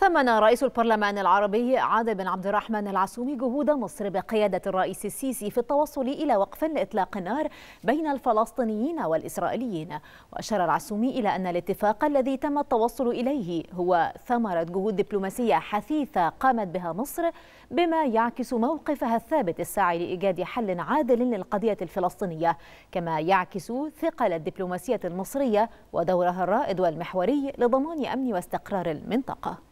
ثمن رئيس البرلمان العربي عادل بن عبد الرحمن العسومي جهود مصر بقيادة الرئيس السيسي في التوصل إلى وقف لإطلاق النار بين الفلسطينيين والإسرائيليين وأشار العسومي إلى أن الاتفاق الذي تم التوصل إليه هو ثمرة جهود دبلوماسية حثيثة قامت بها مصر بما يعكس موقفها الثابت السعي لإيجاد حل عادل للقضية الفلسطينية كما يعكس ثقل الدبلوماسية المصرية ودورها الرائد والمحوري لضمان أمن واستقرار المنطقة